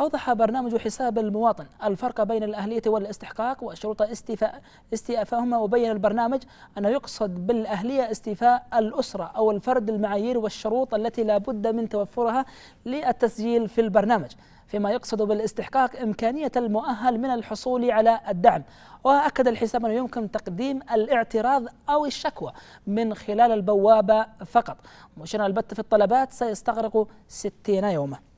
أوضح برنامج حساب المواطن الفرق بين الأهلية والاستحقاق وشروط استيفاء استيفاءهما وبين البرنامج أنه يقصد بالأهلية استيفاء الأسرة أو الفرد المعايير والشروط التي لا بد من توفرها للتسجيل في البرنامج فيما يقصد بالاستحقاق إمكانية المؤهل من الحصول على الدعم وأكد الحساب أنه يمكن تقديم الاعتراض أو الشكوى من خلال البوابة فقط مشان البت في الطلبات سيستغرق 60 يوماً